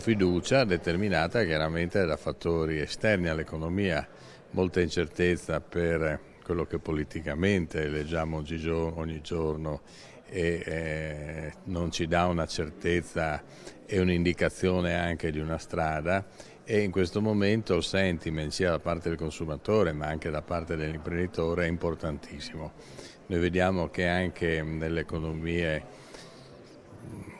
Fiducia determinata chiaramente da fattori esterni all'economia, molta incertezza per quello che politicamente leggiamo ogni giorno e eh, non ci dà una certezza e un'indicazione anche di una strada e in questo momento il sentiment sia da parte del consumatore ma anche da parte dell'imprenditore è importantissimo. Noi vediamo che anche nelle economie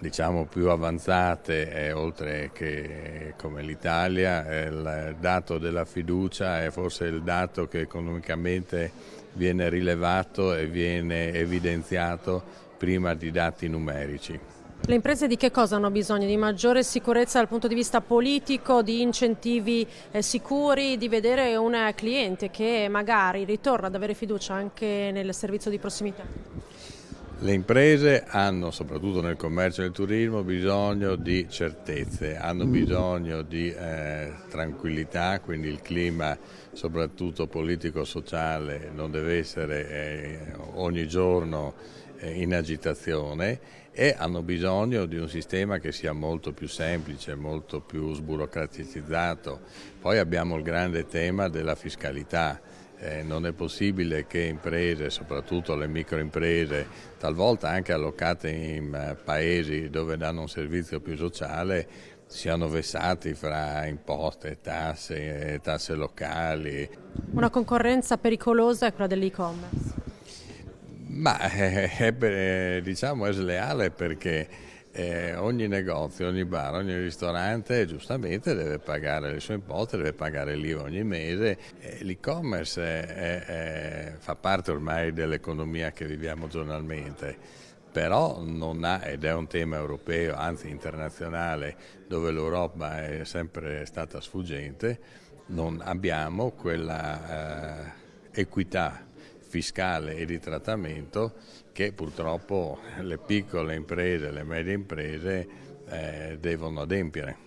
diciamo più avanzate, eh, oltre che come l'Italia, eh, il dato della fiducia è forse il dato che economicamente viene rilevato e viene evidenziato prima di dati numerici. Le imprese di che cosa hanno bisogno? Di maggiore sicurezza dal punto di vista politico, di incentivi eh, sicuri, di vedere un cliente che magari ritorna ad avere fiducia anche nel servizio di prossimità? Le imprese hanno, soprattutto nel commercio e nel turismo, bisogno di certezze, hanno mm. bisogno di eh, tranquillità, quindi il clima soprattutto politico-sociale non deve essere eh, ogni giorno eh, in agitazione e hanno bisogno di un sistema che sia molto più semplice, molto più sburocratizzato. Poi abbiamo il grande tema della fiscalità eh, non è possibile che imprese, soprattutto le microimprese, talvolta anche allocate in eh, paesi dove danno un servizio più sociale, siano vessati fra imposte, tasse, eh, tasse locali. Una concorrenza pericolosa è quella dell'e-commerce? Ma eh, è, è, diciamo, è sleale perché eh, ogni negozio, ogni bar, ogni ristorante giustamente deve pagare le sue imposte, deve pagare l'IVA ogni mese. Eh, l'e-commerce è, è, fa parte ormai dell'economia che viviamo giornalmente però non ha, ed è un tema europeo, anzi internazionale, dove l'Europa è sempre stata sfuggente, non abbiamo quella eh, equità fiscale e di trattamento che purtroppo le piccole imprese, le medie imprese eh, devono adempiere.